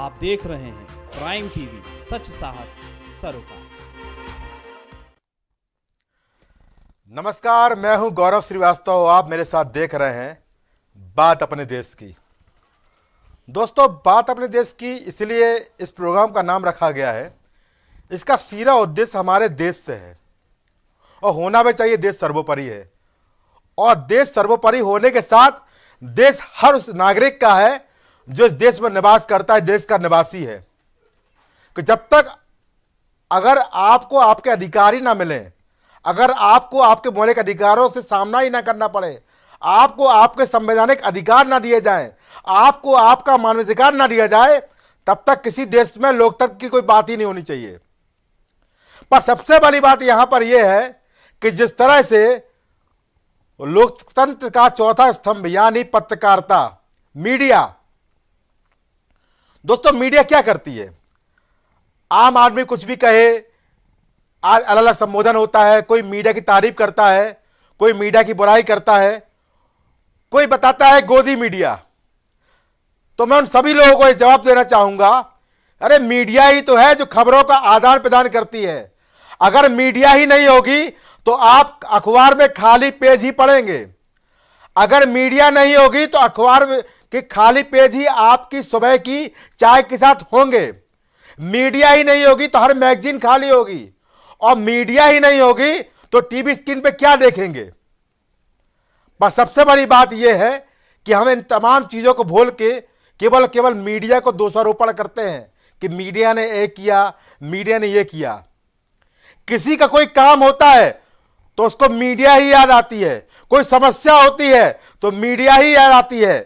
आप देख रहे हैं प्राइम टीवी सच साहस सरोकार नमस्कार मैं हूं गौरव श्रीवास्तव आप मेरे साथ देख रहे हैं बात अपने देश की दोस्तों बात अपने देश की इसलिए इस प्रोग्राम का नाम रखा गया है इसका सीधा उद्देश्य हमारे देश से है और होना भी चाहिए देश सर्वोपरि है और देश सर्वोपरि होने के साथ देश हर उस नागरिक का है जो इस देश में निवास करता है देश का निवासी है कि जब तक अगर आपको आपके अधिकार ही ना मिले अगर आपको आपके मौलिक अधिकारों से सामना ही ना करना पड़े आपको आपके संवैधानिक अधिकार ना दिए जाए आपको आपका मानवाधिकार ना दिया जाए तब तक किसी देश में लोकतंत्र की कोई बात ही नहीं होनी चाहिए पर सबसे बड़ी बात यहां पर यह है कि जिस तरह से लोकतंत्र का चौथा स्तंभ यानी पत्रकारिता मीडिया दोस्तों मीडिया क्या करती है आम आदमी कुछ भी कहे आज अलग अलग संबोधन होता है कोई मीडिया की तारीफ करता है कोई मीडिया की बुराई करता है कोई बताता है गोदी मीडिया तो मैं उन सभी लोगों को यह जवाब देना चाहूंगा अरे मीडिया ही तो है जो खबरों का आदान प्रदान करती है अगर मीडिया ही नहीं होगी तो आप अखबार में खाली पेज ही पढ़ेंगे अगर मीडिया नहीं होगी तो अखबार में कि खाली पेज ही आपकी सुबह की चाय के साथ होंगे मीडिया ही नहीं होगी तो हर मैगजीन खाली होगी और मीडिया ही नहीं होगी तो टीवी स्क्रीन पे क्या देखेंगे बस सबसे बड़ी बात यह है कि हम इन तमाम चीज़ों को भूल के केवल केवल मीडिया को दोषारोपण करते हैं कि मीडिया ने यह किया मीडिया ने यह किया किसी का कोई काम होता है तो उसको मीडिया ही याद आती है कोई समस्या होती है तो मीडिया ही याद आती है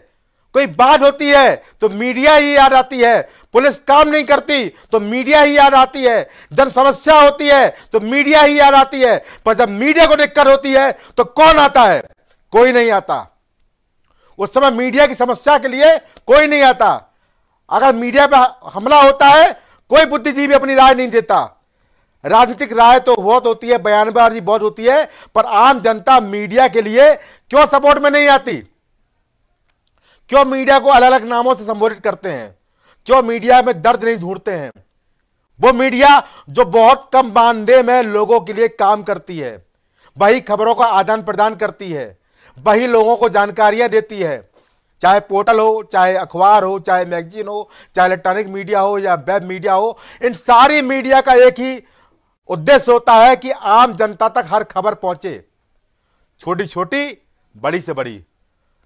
कोई बात होती है तो मीडिया ही याद आती है पुलिस काम नहीं करती तो मीडिया ही याद आती है जन समस्या होती है तो मीडिया ही याद आती है पर जब मीडिया को दिक्कत होती है तो कौन आता है कोई नहीं आता उस समय मीडिया की समस्या के लिए कोई नहीं आता अगर मीडिया पर हमला होता है कोई बुद्धिजीवी अपनी राय नहीं देता राजनीतिक राय तो बहुत होती है बयानबाजी बहुत होती है पर आम जनता मीडिया के लिए क्यों सपोर्ट में नहीं आती क्यों मीडिया को अलग अलग नामों से संबोधित करते हैं क्यों मीडिया में दर्द नहीं ढूंढते हैं वो मीडिया जो बहुत कम मानदेय में लोगों के लिए काम करती है वही खबरों का आदान प्रदान करती है वही लोगों को जानकारियां देती है चाहे पोर्टल हो चाहे अखबार हो चाहे मैगजीन हो चाहे इलेक्ट्रॉनिक मीडिया हो या वेब मीडिया हो इन सारी मीडिया का एक ही उद्देश्य होता है कि आम जनता तक हर खबर पहुंचे छोटी छोटी बड़ी से बड़ी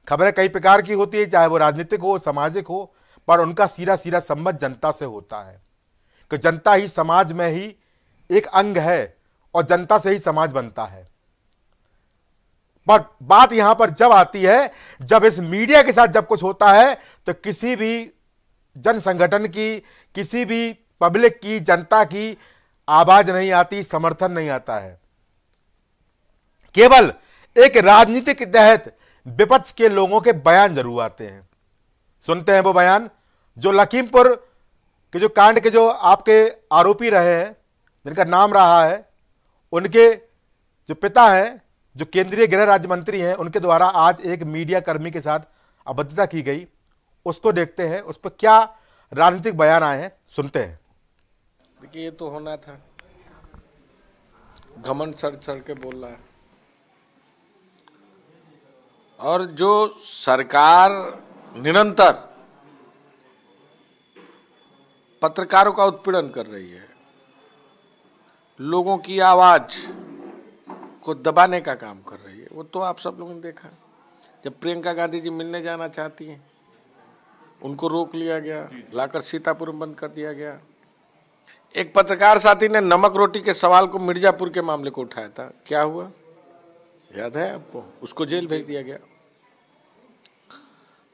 खबरें कई प्रकार की होती है चाहे वो राजनीतिक हो सामाजिक हो पर उनका सीधा सीधा संबंध जनता से होता है कि जनता ही समाज में ही एक अंग है और जनता से ही समाज बनता है पर बात यहां पर जब आती है जब इस मीडिया के साथ जब कुछ होता है तो किसी भी जन संगठन की किसी भी पब्लिक की जनता की आवाज नहीं आती समर्थन नहीं आता है केवल एक राजनीतिक के तहत विपक्ष के लोगों के बयान जरूर आते हैं सुनते हैं वो बयान जो लखीमपुर के जो कांड के जो आपके आरोपी रहे हैं जिनका नाम रहा है उनके जो पिता हैं जो केंद्रीय गृह राज्य मंत्री हैं उनके द्वारा आज एक मीडिया कर्मी के साथ अभद्रता की गई उसको देखते हैं उस पर क्या राजनीतिक बयान आए हैं सुनते हैं देखिए ये तो होना था घमन सर सर के बोल रहा है और जो सरकार निरंतर पत्रकारों का उत्पीड़न कर रही है लोगों की आवाज को दबाने का काम कर रही है वो तो आप सब लोगों ने देखा जब प्रियंका गांधी जी मिलने जाना चाहती हैं उनको रोक लिया गया लाकर सीतापुर बंद कर दिया गया एक पत्रकार साथी ने नमक रोटी के सवाल को मिर्जापुर के मामले को उठाया था क्या हुआ याद है आपको उसको जेल भेज दिया गया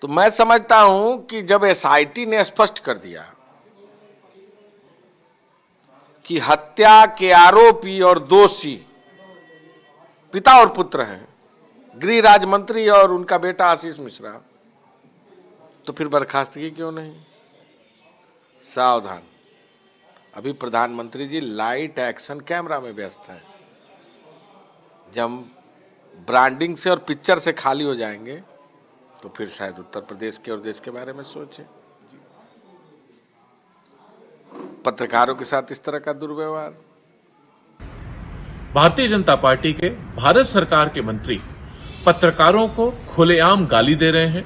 तो मैं समझता हूं कि जब एसआईटी ने स्पष्ट कर दिया कि हत्या के आरोपी और दोषी पिता और पुत्र हैं गृह राज्य मंत्री और उनका बेटा आशीष मिश्रा तो फिर बर्खास्तगी क्यों नहीं सावधान अभी प्रधानमंत्री जी लाइट एक्शन कैमरा में व्यस्त है जब ब्रांडिंग से और पिक्चर से खाली हो जाएंगे तो फिर शायद उत्तर प्रदेश के और देश के बारे में सोचे पत्रकारों के साथ इस तरह का दुर्व्यवहार भारतीय जनता पार्टी के भारत सरकार के मंत्री पत्रकारों को खुलेआम गाली दे रहे हैं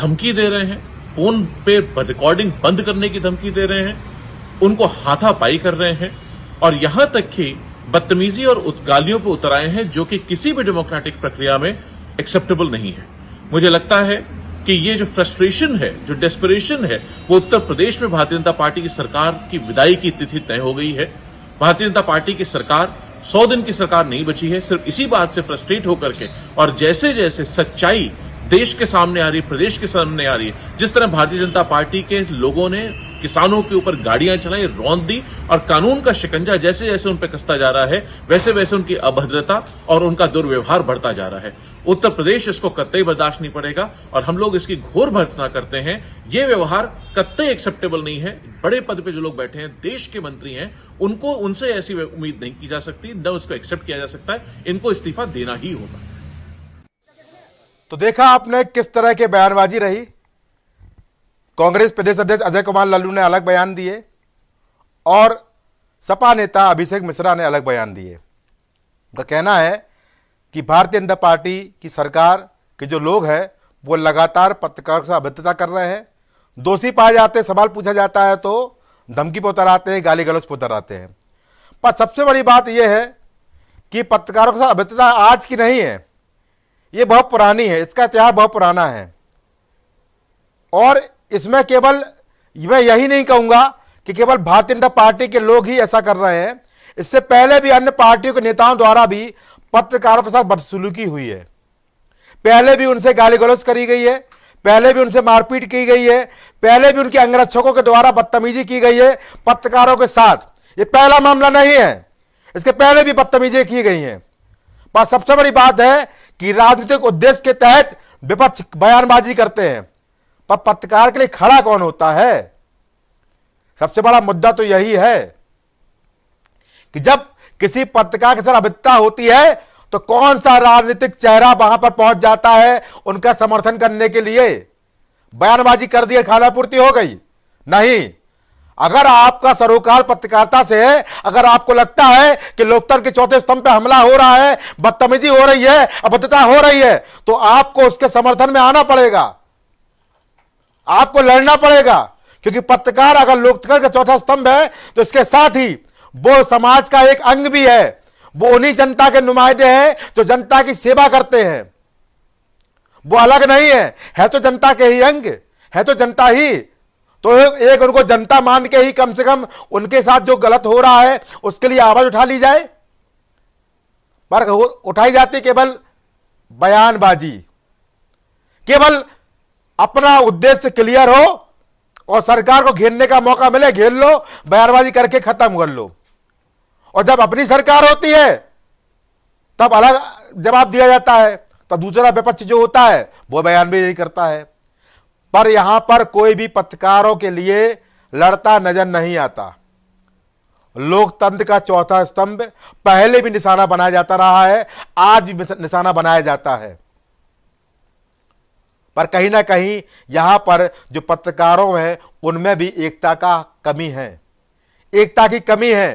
धमकी दे रहे हैं फोन पे रिकॉर्डिंग बंद करने की धमकी दे रहे हैं उनको हाथापाई कर रहे हैं और यहां तक कि बदतमीजी और गालियों पर उतर आए हैं जो कि किसी भी डेमोक्रेटिक प्रक्रिया में एक्सेप्टेबल नहीं है मुझे लगता है कि ये जो फ्रस्ट्रेशन है जो डेस्परेशन है वो उत्तर प्रदेश में भारतीय जनता पार्टी की सरकार की विदाई की तिथि तय हो गई है भारतीय जनता पार्टी की सरकार सौ दिन की सरकार नहीं बची है सिर्फ इसी बात से फ्रस्ट्रेट होकर के और जैसे जैसे सच्चाई देश के सामने आ रही है प्रदेश के सामने आ रही है जिस तरह भारतीय जनता पार्टी के लोगों ने किसानों के ऊपर गाड़ियां चलाई रौंद दी और कानून का शिकंजा जैसे जैसे उन पर कसता जा रहा है वैसे वैसे उनकी अभद्रता और उनका दुर्व्यवहार बढ़ता जा रहा है उत्तर प्रदेश इसको कतई बर्दाश्त नहीं पड़ेगा और हम लोग इसकी घोर भर्सना करते हैं ये व्यवहार कतई एक्सेप्टेबल नहीं है बड़े पद पे जो लोग बैठे हैं देश के मंत्री हैं उनको उनसे ऐसी उम्मीद नहीं की जा सकती न उसको एक्सेप्ट किया जा सकता है इनको इस्तीफा देना ही होगा तो देखा आपने किस तरह के बयानबाजी रही कांग्रेस प्रदेश अध्यक्ष अजय कुमार लल्लू ने अलग बयान दिए और सपा नेता अभिषेक मिश्रा ने अलग बयान दिए उनका कहना है कि भारतीय जनता पार्टी की सरकार के जो लोग हैं वो लगातार पत्रकारों से अभद्रता कर रहे हैं दोषी पाए जाते सवाल पूछा जाता है तो धमकी पर उतर आते हैं गाली गलौज पर उतर आते हैं पर सबसे बड़ी बात यह है कि पत्रकारों के साथ अभद्रता आज की नहीं है ये बहुत पुरानी है इसका इतिहास बहुत पुराना है और इसमें केवल मैं यही नहीं कहूँगा कि केवल भारतीय जनता पार्टी के लोग ही ऐसा कर रहे हैं इससे पहले भी अन्य पार्टियों के नेताओं द्वारा भी पत्रकारों के साथ बदसलूकी हुई है पहले भी उनसे गाली गलौज करी गई है पहले भी उनसे मारपीट की गई है पहले भी उनके अंगरक्षकों के द्वारा बदतमीजी की गई है पत्रकारों के साथ ये पहला मामला नहीं है इसके पहले भी बदतमीजी की गई हैं पर सबसे बड़ी बात है कि राजनीतिक उद्देश्य के तहत विपक्ष बयानबाजी करते हैं पर पत्रकार के लिए खड़ा कौन होता है सबसे बड़ा मुद्दा तो यही है कि जब किसी पत्रकार के साथ अभिता होती है तो कौन सा राजनीतिक चेहरा वहां पर पहुंच जाता है उनका समर्थन करने के लिए बयानबाजी कर दिए खानापूर्ति हो गई नहीं अगर आपका सरोकार पत्रकारिता से है अगर आपको लगता है कि लोकतंत्र के चौथे स्तंभ पर हमला हो रहा है बदतमीजी हो रही है अभद्रता हो रही है तो आपको उसके समर्थन में आना पड़ेगा आपको लड़ना पड़ेगा क्योंकि पत्रकार अगर लोकतंत्र का चौथा स्तंभ है तो इसके साथ ही वो समाज का एक अंग भी है वो उन्हीं जनता के नुमाइंदे हैं जो जनता की सेवा करते हैं वो अलग नहीं है है तो जनता के ही अंग है तो जनता ही तो एक उनको जनता मान के ही कम से कम उनके साथ जो गलत हो रहा है उसके लिए आवाज उठा ली जाए पर उठाई जाती केवल बयानबाजी केवल अपना उद्देश्य क्लियर हो और सरकार को घेरने का मौका मिले घेर लो बयानबाजी करके खत्म कर लो और जब अपनी सरकार होती है तब अलग जवाब दिया जाता है तब दूसरा विपक्ष जो होता है वो नहीं करता है पर यहां पर कोई भी पत्रकारों के लिए लड़ता नजर नहीं आता लोकतंत्र का चौथा स्तंभ पहले भी निशाना बनाया जाता रहा है आज भी निशाना बनाया जाता है पर कहीं ना कहीं यहाँ पर जो पत्रकारों हैं उनमें भी एकता का कमी है एकता की कमी है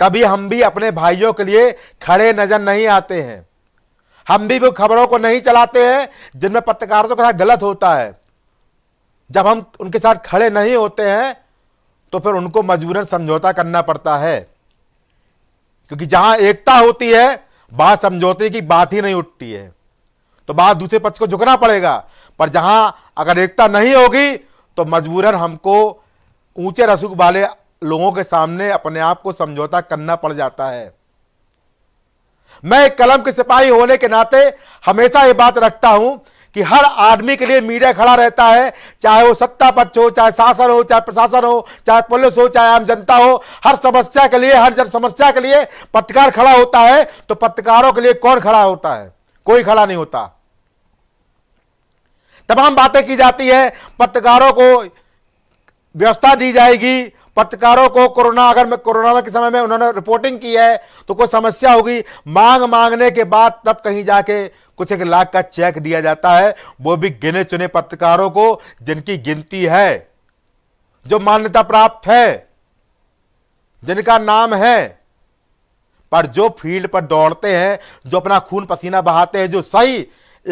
तभी हम भी अपने भाइयों के लिए खड़े नज़र नहीं आते हैं हम भी वो खबरों को नहीं चलाते हैं जिनमें पत्रकारों के साथ गलत होता है जब हम उनके साथ खड़े नहीं होते हैं तो फिर उनको मजबूरन समझौता करना पड़ता है क्योंकि जहां एकता होती है बात समझौते की बात ही नहीं उठती है तो बात दूसरे पक्ष को झुकना पड़ेगा पर जहां अगर एकता नहीं होगी तो मजबूरन हमको ऊंचे रसूख वाले लोगों के सामने अपने आप को समझौता करना पड़ जाता है मैं एक कलम के सिपाही होने के नाते हमेशा ये बात रखता हूं कि हर आदमी के लिए मीडिया खड़ा रहता है चाहे वो सत्ता पक्ष हो चाहे शासन हो चाहे प्रशासन हो चाहे पुलिस हो चाहे आम जनता हो हर समस्या के लिए हर जन समस्या के लिए पत्रकार खड़ा होता है तो पत्रकारों के लिए कौन खड़ा होता है कोई खड़ा नहीं होता तमाम बातें की जाती है पत्रकारों को व्यवस्था दी जाएगी पत्रकारों को कोरोना अगर में कोरोना के समय में उन्होंने रिपोर्टिंग की है तो कोई समस्या होगी मांग मांगने के बाद तब कहीं जाके कुछ एक लाख का चेक दिया जाता है वो भी गिने चुने पत्रकारों को जिनकी गिनती है जो मान्यता प्राप्त है जिनका नाम है पर जो फील्ड पर दौड़ते हैं जो अपना खून पसीना बहाते हैं जो सही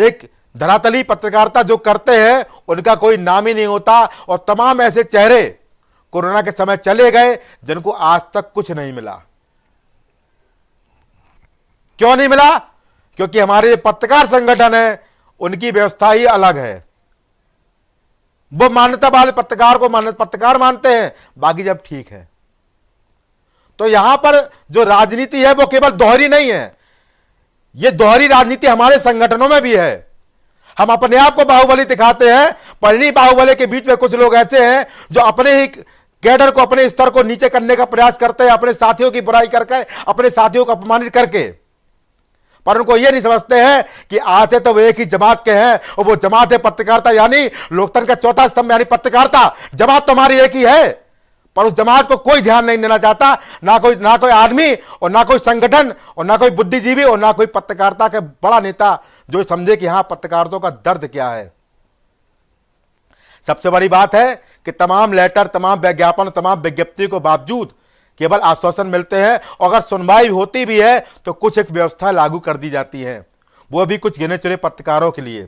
एक धरातली पत्रकारिता जो करते हैं उनका कोई नाम ही नहीं होता और तमाम ऐसे चेहरे कोरोना के समय चले गए जिनको आज तक कुछ नहीं मिला क्यों नहीं मिला क्योंकि हमारे जो पत्रकार संगठन है उनकी व्यवस्था ही अलग है वो मान्यता वाले पत्रकार को मान्य पत्रकार मानते हैं बाकी जब ठीक है तो यहां पर जो राजनीति है वो केवल दोहरी नहीं है ये दोहरी राजनीति हमारे संगठनों में भी है हम अपने आप को बाहुबली दिखाते हैं पर इन्हीं बाहुबली के बीच में कुछ लोग ऐसे हैं जो अपने ही कैडर को अपने स्तर को नीचे करने का प्रयास करते हैं अपने साथियों की बुराई करके अपने साथियों को अपमानित करके पर उनको ये नहीं समझते हैं कि आते तो वो एक ही जमात के हैं और वो जमात है पत्रकारिता यानी लोकतंत्र का चौथा स्तंभ यानी पत्रकारिता जमात तो हमारी एक ही है पर उस जमात को कोई ध्यान नहीं देना चाहता ना कोई ना कोई आदमी और ना कोई संगठन और ना कोई बुद्धिजीवी और ना कोई पत्रकारिता के बड़ा नेता जो समझे कि हाँ पत्रकारों का दर्द क्या है सबसे बड़ी बात है कि तमाम लेटर तमाम विज्ञापन तमाम विज्ञप्ति को बावजूद केवल आश्वासन मिलते हैं और अगर सुनवाई होती भी है तो कुछ एक व्यवस्था लागू कर दी जाती है वो भी कुछ गिने चुने पत्रकारों के लिए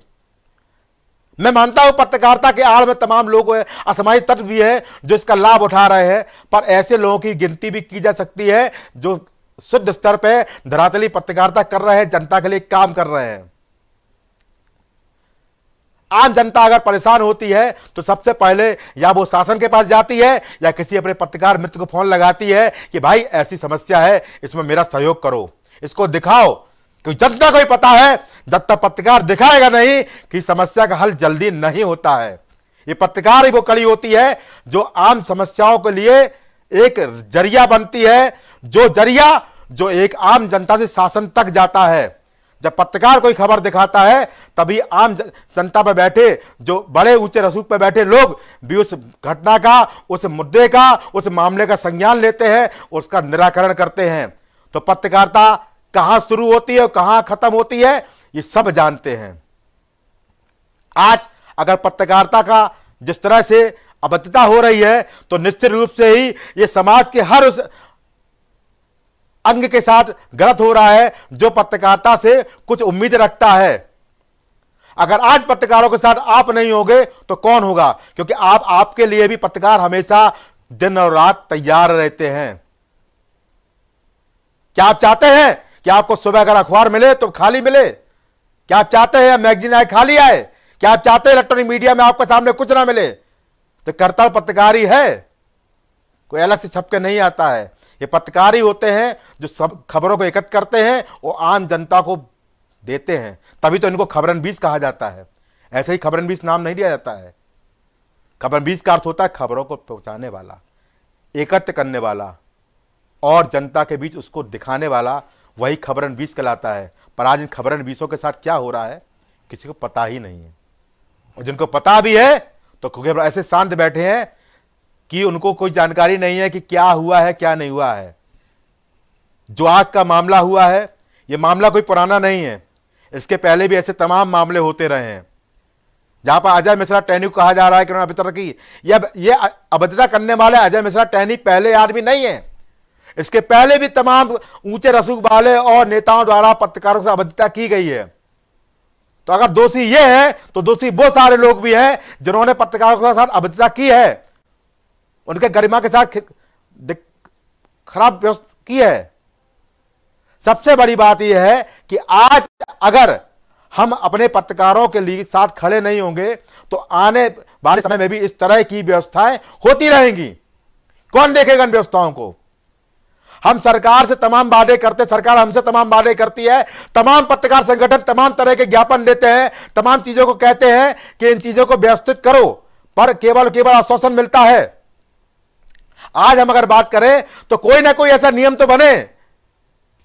मैं मानता हूं पत्रकारिता के आड़ में तमाम लोग असमाजिक तत्व भी है जो इसका लाभ उठा रहे हैं पर ऐसे लोगों की गिनती भी की जा सकती है जो शुद्ध स्तर पर धरातली पत्रकारिता कर रहे हैं जनता के लिए काम कर रहे हैं आम जनता अगर परेशान होती है तो सबसे पहले या वो शासन के पास जाती है या किसी अपने पत्रकार मित्र को फोन लगाती है कि भाई ऐसी समस्या है इसमें मेरा सहयोग करो इसको दिखाओ क्योंकि जब तक ही पता है जब तक पत्रकार दिखाएगा नहीं कि समस्या का हल जल्दी नहीं होता है ये पत्रकार ही वो कड़ी होती है जो आम समस्याओं के लिए एक जरिया बनती है जो जरिया जो एक आम जनता से शासन तक जाता है जब पत्रकार कोई खबर दिखाता है तभी आम जनता पर बैठे जो बड़े ऊंचे रसूख पर बैठे लोग भी उस घटना का उस मुद्दे का उस मामले का संज्ञान लेते हैं उसका निराकरण करते हैं तो पत्रकारिता कहां शुरू होती है और कहां खत्म होती है ये सब जानते हैं आज अगर पत्रकारिता का जिस तरह से अभद्रता हो रही है तो निश्चित रूप से ही ये समाज के हर उस अंग के साथ गलत हो रहा है जो पत्रकारिता से कुछ उम्मीद रखता है अगर आज पत्रकारों के साथ आप नहीं होगे तो कौन होगा क्योंकि आप आपके लिए भी पत्रकार हमेशा दिन और रात तैयार रहते हैं क्या आप चाहते हैं कि आपको सुबह अगर अखबार मिले तो खाली मिले क्या आप चाहते हैं मैगजीन आए खाली आए क्या आप चाहते हैं इलेक्ट्रॉनिक मीडिया में आपके सामने कुछ ना मिले तो करतल पत्रकारी है कोई अलग से छपके नहीं आता है ये पत्रकार ही होते हैं जो सब खबरों को एकत्र करते हैं और आम जनता को देते हैं तभी तो इनको खबरन बीस कहा जाता है ऐसे ही खबरन बीस नाम नहीं दिया जाता है खबरन बीस का अर्थ होता है खबरों को पहुंचाने वाला एकत्र करने वाला और जनता के बीच उसको दिखाने वाला वही खबरन बीस कहलाता है पर आज इन खबरन बीसों के साथ क्या हो रहा है किसी को पता ही नहीं है और जिनको पता भी है तो क्योंकि ऐसे शांत बैठे हैं कि उनको कोई जानकारी नहीं है कि क्या हुआ है क्या नहीं हुआ है जो आज का मामला हुआ है यह मामला कोई पुराना नहीं है इसके पहले भी ऐसे तमाम मामले होते रहे हैं जहां पर अजय मिश्रा टैनी कहा जा रहा है कि उन्होंने अभी तरक्की यह ये अभद्रता करने वाले अजय मिश्रा टैनी पहले आदमी नहीं है इसके पहले भी तमाम ऊंचे रसूख वाले और नेताओं द्वारा पत्रकारों से अभद्रता की गई है तो अगर दोषी ये है तो दोषी बहुत सारे लोग भी हैं जिन्होंने पत्रकारों के साथ अभद्रता की है उनके गरिमा के साथ खराब व्यवस्था की है सबसे बड़ी बात यह है कि आज अगर हम अपने पत्रकारों के लिए साथ खड़े नहीं होंगे तो आने वाले समय में भी इस तरह की व्यवस्थाएं होती रहेंगी कौन देखेगा इन व्यवस्थाओं को हम सरकार से तमाम वादे करते सरकार हमसे तमाम वादे करती है तमाम पत्रकार संगठन तमाम तरह के ज्ञापन देते हैं तमाम चीजों को कहते हैं कि इन चीजों को व्यवस्थित करो पर केवल केवल आश्वासन मिलता है आज हम अगर बात करें तो कोई ना कोई ऐसा नियम तो बने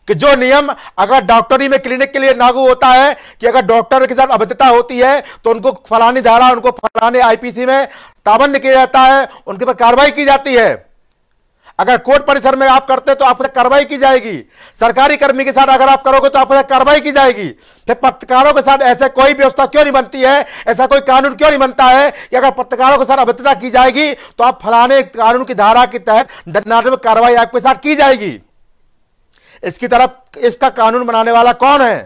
कि जो नियम अगर डॉक्टरी में क्लिनिक के लिए लागू होता है कि अगर डॉक्टर के साथ अभद्रता होती है तो उनको फलानी धारा उनको फलाने आईपीसी में ताबंद किया जाता है उनके पर कार्रवाई की जाती है अगर कोर्ट परिसर में आप करते तो आपसे कार्रवाई की जाएगी सरकारी कर्मी के साथ अगर आप करोगे तो आपसे कार्रवाई की जाएगी फिर पत्रकारों के साथ ऐसे कोई व्यवस्था क्यों नहीं बनती है ऐसा कोई कानून क्यों नहीं बनता है कि अगर पत्रकारों के साथ अभद्रता की जाएगी तो आप फलाने कानून की धारा के तहत दंडात्मक कार्रवाई आपके साथ की जाएगी इसकी तरफ इसका कानून बनाने वाला कौन है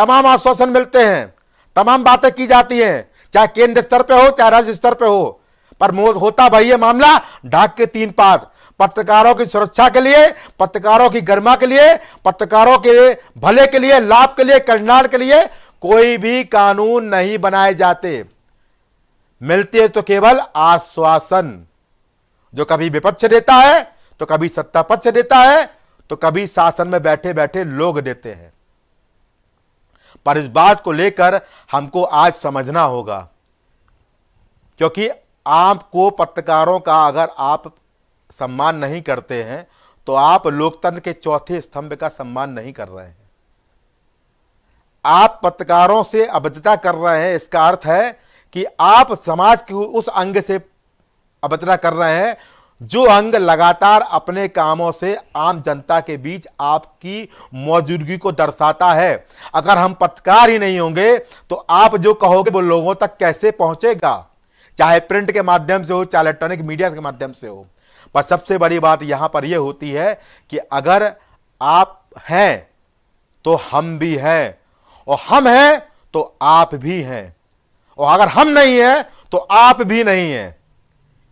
तमाम आश्वासन मिलते हैं तमाम बातें की जाती हैं चाहे केंद्र स्तर पर हो चाहे राज्य स्तर पर हो पर होता भाई ये मामला ढाक के तीन पार पत्रकारों की सुरक्षा के लिए पत्रकारों की गरिमा के लिए पत्रकारों के भले के लिए लाभ के लिए कल्याण के लिए कोई भी कानून नहीं बनाए जाते मिलते तो केवल आश्वासन जो कभी विपक्ष देता है तो कभी सत्ता पक्ष देता है तो कभी शासन में बैठे बैठे लोग देते हैं पर इस बात को लेकर हमको आज समझना होगा क्योंकि आपको पत्रकारों का अगर आप सम्मान नहीं करते हैं तो आप लोकतंत्र के चौथे स्तंभ का सम्मान नहीं कर रहे हैं आप पत्रकारों से अभद्रता कर रहे हैं इसका अर्थ है कि आप समाज के उस अंग से अभद्रता कर रहे हैं जो अंग लगातार अपने कामों से आम जनता के बीच आपकी मौजूदगी को दर्शाता है अगर हम पत्रकार ही नहीं होंगे तो आप जो कहोगे वो लोगों तक कैसे पहुंचेगा चाहे प्रिंट के माध्यम से हो चाहे इलेक्ट्रॉनिक मीडिया के माध्यम से हो पर सबसे बड़ी बात यहां पर यह होती है कि अगर आप हैं तो हम भी हैं और हम हैं तो आप भी हैं और अगर हम नहीं हैं तो आप भी नहीं हैं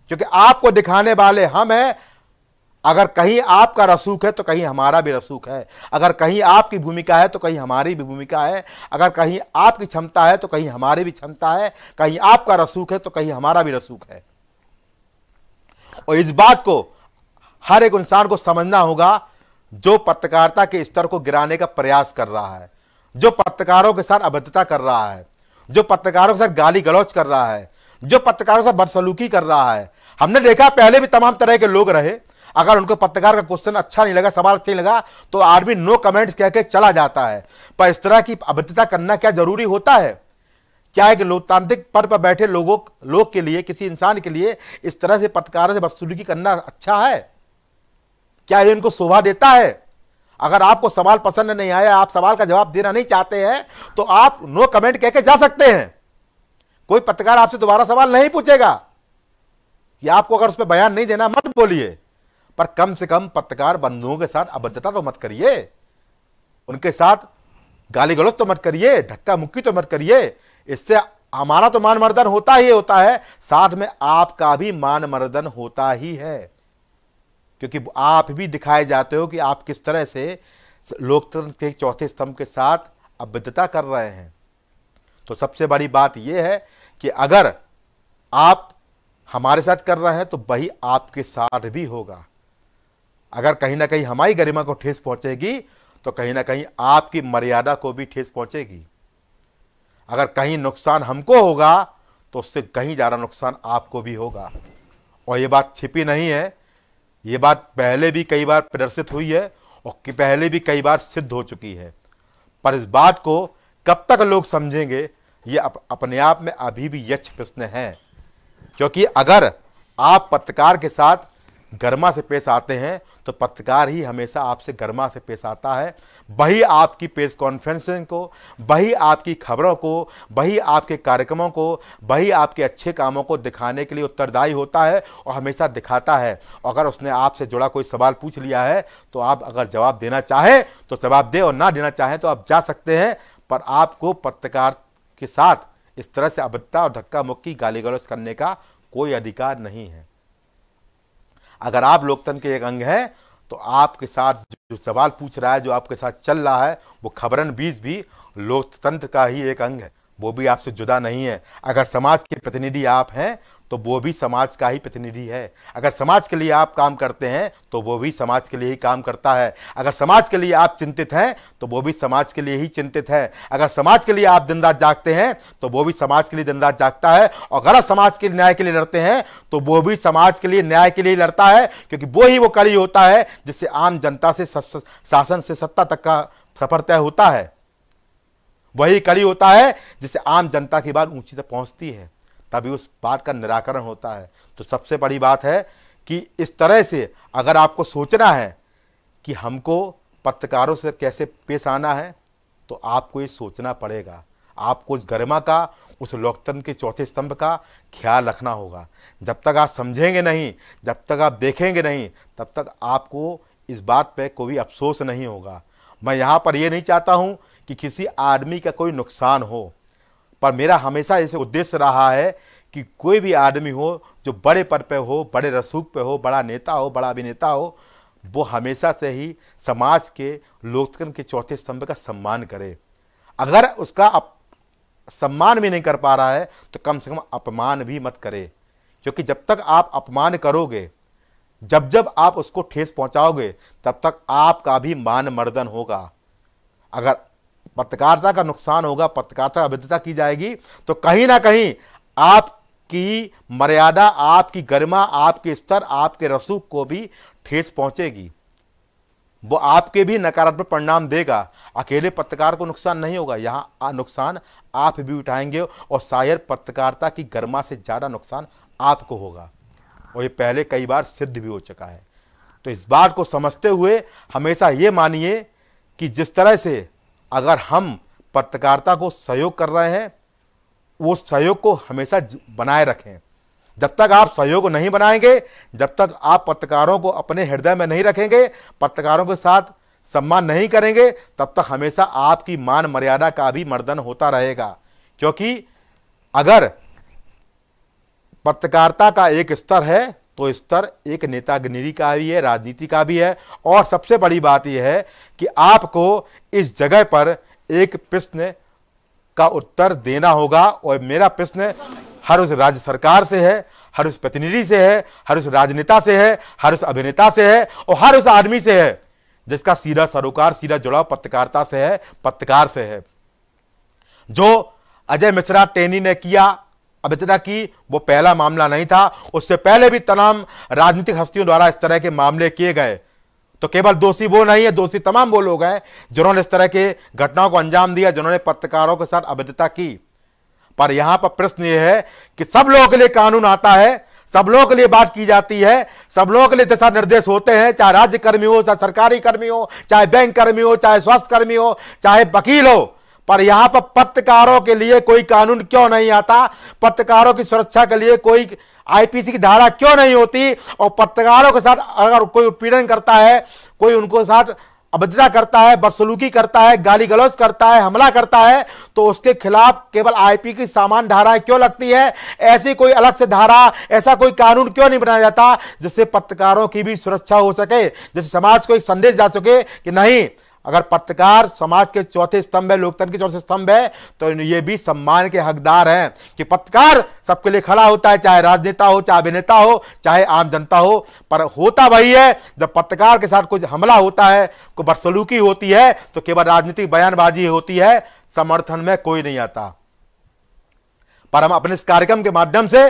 क्योंकि आपको दिखाने वाले हम हैं अगर कहीं आपका रसूख है तो कहीं हमारा भी रसूख है अगर कहीं आपकी भूमिका है तो कहीं हमारी भी भूमिका है अगर कहीं आपकी क्षमता है तो कहीं हमारी भी क्षमता है कहीं आपका रसूख है तो कहीं हमारा भी रसूख है और इस बात को हर एक इंसान को समझना होगा जो पत्रकारिता के स्तर को गिराने का प्रयास कर रहा है जो पत्रकारों के साथ अभद्रता कर रहा है जो पत्रकारों के साथ गाली गलौच कर रहा है जो पत्रकारों से बदसलूकी कर रहा है हमने देखा पहले भी तमाम तरह के लोग रहे अगर उनको पत्रकार का क्वेश्चन अच्छा नहीं लगा सवाल अच्छा नहीं लगा तो आर्मी नो कमेंट्स कह के चला जाता है पर इस तरह की अभद्रता करना क्या जरूरी होता है क्या है कि लोकतांत्रिक पद पर बैठे लोगों लोग के लिए किसी इंसान के लिए इस तरह से पत्रकारों से वसूली करना अच्छा है क्या ये उनको शोभा देता है अगर आपको सवाल पसंद नहीं आया आप सवाल का जवाब देना नहीं चाहते हैं तो आप नो कमेंट कहकर जा सकते हैं कोई पत्रकार आपसे दोबारा सवाल नहीं पूछेगा कि आपको अगर उस पर बयान नहीं देना मत बोलिए पर कम से कम पत्रकार बंधुओं के साथ अभद्रता तो मत करिए उनके साथ गाली गलौज तो मत करिए धक्का मुक्की तो मत करिए इससे हमारा तो मान मर्दन होता ही होता है साथ में आपका भी मान मर्दन होता ही है क्योंकि आप भी दिखाए जाते हो कि आप किस तरह से लोकतंत्र के चौथे स्तंभ के साथ अभद्रता कर रहे हैं तो सबसे बड़ी बात यह है कि अगर आप हमारे साथ कर रहे हैं तो वही आपके साथ भी होगा अगर कहीं ना कहीं हमारी गरिमा को ठेस पहुंचेगी तो कहीं ना कहीं आपकी मर्यादा को भी ठेस पहुंचेगी अगर कहीं नुकसान हमको होगा तो उससे कहीं ज़्यादा नुकसान आपको भी होगा और ये बात छिपी नहीं है ये बात पहले भी कई बार प्रदर्शित हुई है और कि पहले भी कई बार सिद्ध हो चुकी है पर इस बात को कब तक लोग समझेंगे ये अप, अपने आप में अभी भी यक्ष प्रश्न है क्योंकि अगर आप पत्रकार के साथ गर्मा से पेश आते हैं तो पत्रकार ही हमेशा आपसे गर्मा से पेश आता है वही आपकी प्रेस कॉन्फ्रेंसिंग को वही आपकी खबरों को वही आपके कार्यक्रमों को वही आपके अच्छे कामों को दिखाने के लिए उत्तरदायी होता है और हमेशा दिखाता है अगर उसने आपसे जुड़ा कोई सवाल पूछ लिया है तो आप अगर जवाब देना चाहें तो जवाब दे और ना देना चाहें तो आप जा सकते हैं पर आपको पत्रकार के साथ इस तरह से अभद्रता और धक्का मुक्की गाली गलौज करने का कोई अधिकार नहीं है अगर आप लोकतंत्र के एक अंग हैं तो आपके साथ जो सवाल पूछ रहा है जो आपके साथ चल रहा है वो खबरन बीज भी लोकतंत्र का ही एक अंग है वो भी आपसे जुदा नहीं है अगर समाज के प्रतिनिधि आप हैं तो वो भी समाज का ही प्रतिनिधि है अगर समाज के लिए आप काम करते हैं तो वो भी समाज के लिए ही काम करता है अगर समाज के लिए आप चिंतित हैं तो वो भी समाज के लिए ही चिंतित है अगर समाज के लिए आप दिन रात जागते हैं तो वो भी समाज के लिए दिन रात जागता है और अगर समाज के न्याय के लिए लड़ते हैं तो वो भी समाज के लिए न्याय के लिए लड़ता है क्योंकि वो ही वो कड़ी होता है जिससे आम जनता से शासन से सत्ता तक का सफर तय होता है वही कड़ी होता है जिससे आम जनता की बात ऊंची तक पहुंचती है तभी उस बात का निराकरण होता है तो सबसे बड़ी बात है कि इस तरह से अगर आपको सोचना है कि हमको पत्रकारों से कैसे पेश आना है तो आपको ये सोचना पड़ेगा आपको उस गरिमा का उस लोकतंत्र के चौथे स्तंभ का ख्याल रखना होगा जब तक आप समझेंगे नहीं जब तक आप देखेंगे नहीं तब तक आपको इस बात पे कोई अफसोस नहीं होगा मैं यहाँ पर ये नहीं चाहता हूँ कि किसी आदमी का कोई नुकसान हो पर मेरा हमेशा ऐसे उद्देश्य रहा है कि कोई भी आदमी हो जो बड़े पद पे हो बड़े रसूख पे हो बड़ा नेता हो बड़ा अभिनेता हो वो हमेशा से ही समाज के लोकतंत्र के चौथे स्तंभ का सम्मान करे अगर उसका अप, सम्मान भी नहीं कर पा रहा है तो कम से कम अपमान भी मत करे क्योंकि जब तक आप अपमान करोगे जब जब आप उसको ठेस पहुंचाओगे तब तक आपका भी मान मर्दन होगा अगर पत्रकारिता का नुकसान होगा पत्रकारिता अभद्रता की जाएगी तो कहीं ना कहीं आपकी मर्यादा आपकी गरिमा आपके स्तर आपके रसूख को भी ठेस पहुंचेगी वो आपके भी नकारात्मक परिणाम देगा अकेले पत्रकार को नुकसान नहीं होगा यहाँ नुकसान आप भी उठाएंगे और शायद पत्रकारिता की गरमा से ज़्यादा नुकसान आपको होगा और ये पहले कई बार सिद्ध भी हो चुका है तो इस बात को समझते हुए हमेशा ये मानिए कि जिस तरह से अगर हम पत्रकारिता को सहयोग कर रहे हैं वो सहयोग को हमेशा बनाए रखें जब तक आप सहयोग नहीं बनाएंगे जब तक आप पत्रकारों को अपने हृदय में नहीं रखेंगे पत्रकारों के साथ सम्मान नहीं करेंगे तब तक हमेशा आपकी मान मर्यादा का भी मर्दन होता रहेगा क्योंकि अगर पत्रकारिता का एक स्तर है तो स्तर एक नेतागिरी का भी है राजनीति का भी है और सबसे बड़ी बात यह है कि आपको इस जगह पर एक प्रश्न का उत्तर देना होगा और मेरा प्रश्न हर उस राज्य सरकार से है हर उस प्रतिनिधि से है हर उस राजनेता से है हर उस अभिनेता से है और हर उस आदमी से है जिसका सीधा सरोकार सीधा जुड़ाव पत्रकारिता से है पत्रकार से है जो अजय मिश्रा टेनी ने किया इतना की वो पहला मामला नहीं था उससे पहले भी तमाम राजनीतिक हस्तियों द्वारा इस तरह के मामले किए गए तो केवल दोषी वो नहीं है दोषी तमाम वो लोग हैं जिन्होंने इस तरह के घटनाओं को अंजाम दिया जिन्होंने पत्रकारों के साथ अभद्रता की पर यहां पर प्रश्न यह है कि सब लोगों के लिए कानून आता है सब लोगों के लिए बात की जाती है सब लोगों के लिए दिशा निर्देश होते हैं चाहे राज्य कर्मी हो चाहे सरकारी कर्मी हो चाहे बैंक कर्मी हो चाहे स्वास्थ्य कर्मी हो चाहे वकील हो पर यहां पर पत्रकारों के लिए कोई कानून क्यों नहीं आता पत्रकारों की सुरक्षा के लिए कोई आईपीसी की धारा क्यों नहीं होती और पत्रकारों के साथ अगर कोई उत्पीड़न करता है कोई उनको साथ अभद्रता करता है बदसलूकी करता है गाली गलौज करता है हमला करता है तो उसके खिलाफ केवल आईपी की सामान धाराएं क्यों लगती है ऐसी कोई अलग से धारा ऐसा कोई कानून क्यों नहीं बनाया जाता जिससे पत्रकारों की भी सुरक्षा हो सके जिससे समाज को एक संदेश जा सके कि नहीं अगर पत्रकार समाज के चौथे स्तंभ है लोकतंत्र के चौथे स्तंभ है तो ये भी सम्मान के हकदार हैं कि पत्रकार सबके लिए खड़ा होता है चाहे राजनेता हो चाहे अभिनेता हो चाहे आम जनता हो पर होता वही है जब पत्रकार के साथ कुछ हमला होता है कोई बदसलूकी होती है तो केवल राजनीतिक बयानबाजी होती है समर्थन में कोई नहीं आता पर हम अपने इस कार्यक्रम के माध्यम से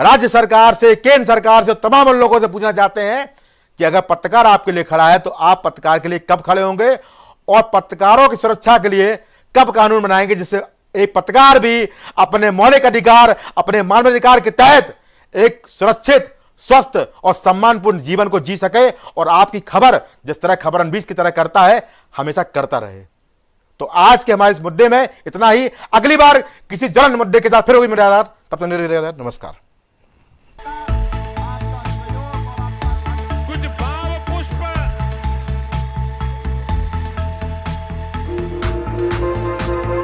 राज्य सरकार से केंद्र सरकार से तमाम लोगों से पूछना चाहते हैं कि अगर पत्रकार आपके लिए खड़ा है तो आप पत्रकार के लिए कब खड़े होंगे और पत्रकारों की सुरक्षा के लिए कब कानून बनाएंगे जिससे एक पत्रकार भी अपने मौलिक अधिकार अपने मानवाधिकार के तहत एक सुरक्षित स्वस्थ और सम्मानपूर्ण जीवन को जी सके और आपकी खबर जिस तरह खबर अनबीज की तरह करता है हमेशा करता रहे तो आज के हमारे इस मुद्दे में इतना ही अगली बार किसी जलन मुद्दे के साथ फिर होगी मेरा तब तक तो नमस्कार